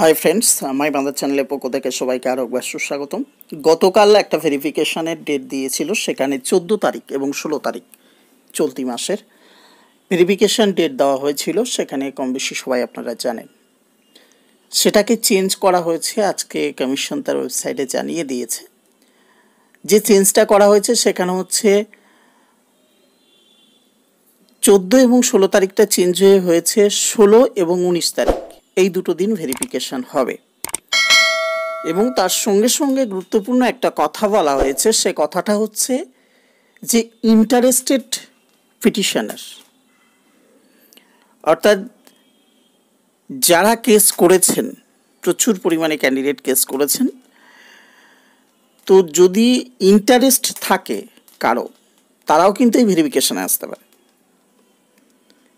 hi friends মাই বান্দার চ্যানেলের পক্ষ থেকে সবাইকে আরও একবার সুস্বাগতম গতকাল একটা ভেরিফিকেশানের ডেট দিয়েছিল সেখানে চোদ্দো তারিখ এবং ষোলো তারিখ চলতি মাসের ভেরিফিকেশান ডেট দেওয়া হয়েছিল সেখানে কম বেশি সবাই আপনারা জানেন সেটাকে চেঞ্জ করা হয়েছে আজকে কমিশন তার ওয়েবসাইটে জানিয়ে দিয়েছে যে চেঞ্জটা করা হয়েছে সেখানে হচ্ছে চোদ্দো এবং ষোলো তারিখটা চেঞ্জ হয়ে হয়েছে ষোলো এবং উনিশ তারিখ এই দুটো দিন ভেরিফিকেশন হবে এবং তার সঙ্গে সঙ্গে গুরুত্বপূর্ণ একটা কথা বলা হয়েছে সে কথাটা হচ্ছে যে ইন্টারেস্টেড পিটিশনার অর্থাৎ যারা কেস করেছেন প্রচুর পরিমাণে ক্যান্ডিডেট কেস করেছেন তো যদি ইন্টারেস্ট থাকে কারো তারাও কিন্তু এই ভেরিফিকেশানে আসতে পারে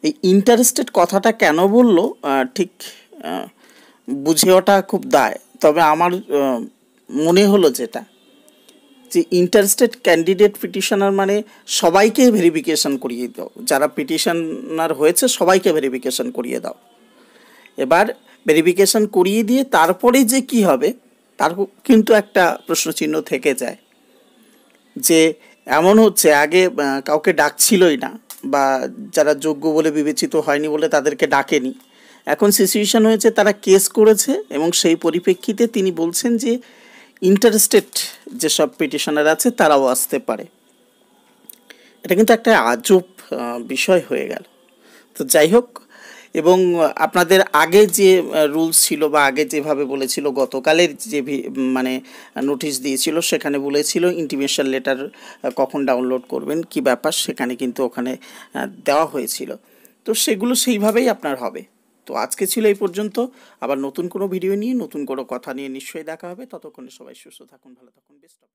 এই ইন্টারেস্টেড কথাটা কেন বললো ঠিক হ্যাঁ, বুঝে ওঠা খুব দায় তবে আমার মনে হলো যেটা যে ইন্টারেস্টেড ক্যান্ডিডেট পিটিশনার মানে সবাইকে ভেরিফিকেশন করিয়ে দাও যারা পিটিশনার হয়েছে সবাইকে ভেরিফিকেশন করিয়ে দাও এবার ভেরিফিকেশন করিয়ে দিয়ে তারপরে যে কি হবে তার কিন্তু একটা প্রশ্নচিহ্ন থেকে যায় যে এমন হচ্ছে আগে কাউকে ডাকছিলই না বা যারা যোগ্য বলে বিবেচিত হয়নি বলে তাদেরকে ডাকেনি এখন সিচুয়েশান হয়েছে তারা কেস করেছে এবং সেই পরিপ্রেক্ষিতে তিনি বলছেন যে ইন্টারেস্টেড যেসব পিটিশনার আছে তারাও আসতে পারে এটা কিন্তু একটা আজব বিষয় হয়ে গেল তো যাই হোক এবং আপনাদের আগে যে রুলস ছিল বা আগে যেভাবে বলেছিল গতকালের যে মানে নোটিশ দিয়েছিল সেখানে বলেছিল ইন্টিমেশন লেটার কখন ডাউনলোড করবেন কি ব্যাপার সেখানে কিন্তু ওখানে দেওয়া হয়েছিল তো সেগুলো সেইভাবেই আপনার হবে তো আজকে ছিল এই পর্যন্ত আবার নতুন কোনো ভিডিও নিয়ে নতুন কোনো কথা নিয়ে নিশ্চয়ই দেখা হবে ততক্ষণে সবাই সুস্থ থাকুন ভালো থাকুন বেস্ট অফ